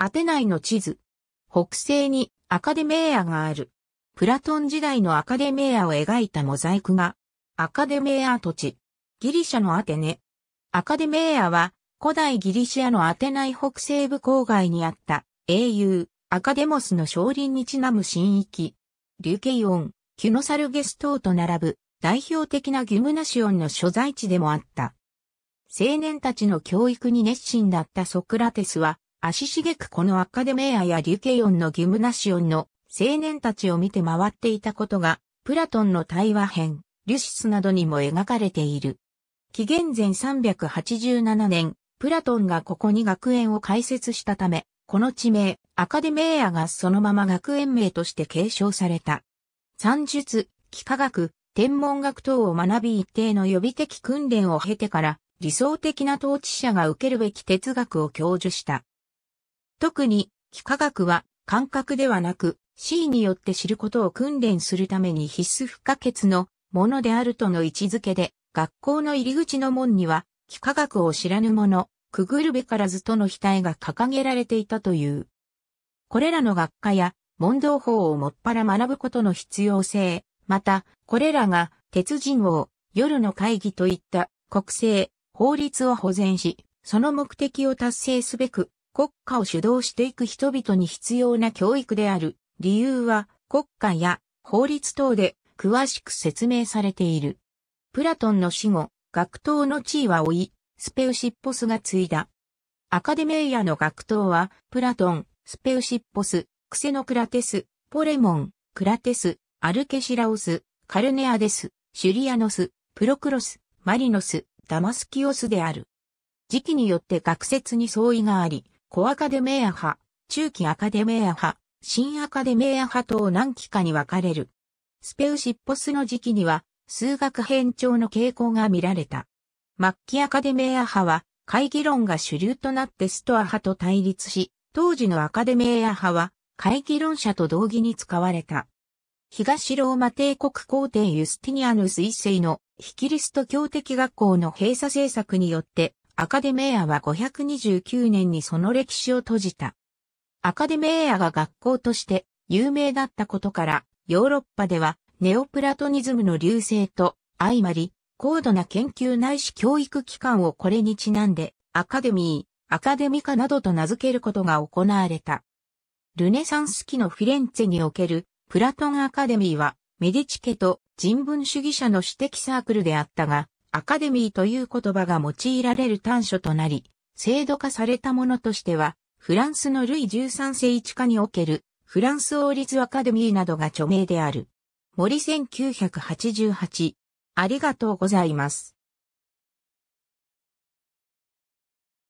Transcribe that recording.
アテナイの地図。北西にアカデメーアがある。プラトン時代のアカデメーアを描いたモザイクが、アカデメーア土地、ギリシャのアテネ。アカデメーアは、古代ギリシアのアテナイ北西部郊外にあった英雄、アカデモスの少林にちなむ新域。リュケイオン、キュノサルゲス等と並ぶ代表的なギムナシオンの所在地でもあった。青年たちの教育に熱心だったソクラテスは、足しげくこのアカデメアやリュケヨンのギムナシオンの青年たちを見て回っていたことが、プラトンの対話編、リュシスなどにも描かれている。紀元前387年、プラトンがここに学園を開設したため、この地名、アカデメーアがそのまま学園名として継承された。算術、幾何学、天文学等を学び一定の予備的訓練を経てから、理想的な統治者が受けるべき哲学を教授した。特に、幾何学は感覚ではなく、C によって知ることを訓練するために必須不可欠のものであるとの位置づけで、学校の入り口の門には、幾何学を知らぬ者、くぐるべからずとの額が掲げられていたという。これらの学科や、問答法をもっぱら学ぶことの必要性、また、これらが、鉄人王、夜の会議といった、国政、法律を保全し、その目的を達成すべく、国家を主導していく人々に必要な教育である理由は国家や法律等で詳しく説明されている。プラトンの死後、学頭の地位は追い、スペウシッポスが継いだ。アカデメイヤの学頭は、プラトン、スペウシッポス、クセノクラテス、ポレモン、クラテス、アルケシラオス、カルネアデス、シュリアノス、プロクロス、マリノス、ダマスキオスである。時期によって学説に相違があり、小アカデメア派、中期アカデメア派、新アカデメア派と何期かに分かれる。スペウシッポスの時期には、数学変調の傾向が見られた。末期アカデメア派は、会議論が主流となってストア派と対立し、当時のアカデメア派は、会議論者と同義に使われた。東ローマ帝国皇帝ユスティニアヌス一世のヒキリスト教的学校の閉鎖政策によってアカデメーアは529年にその歴史を閉じた。アカデメーアが学校として有名だったことから、ヨーロッパではネオプラトニズムの流星と相まり、高度な研究ないし教育機関をこれにちなんで、アカデミー、アカデミカなどと名付けることが行われた。ルネサンス期のフィレンツェにおけるプラトンアカデミーは、メディチ家と人文主義者の私的サークルであったが、アカデミーという言葉が用いられる短所となり、制度化されたものとしては、フランスのルイ13世一家におけるフランス王立アカデミーなどが著名である。森1988。ありがとうございます。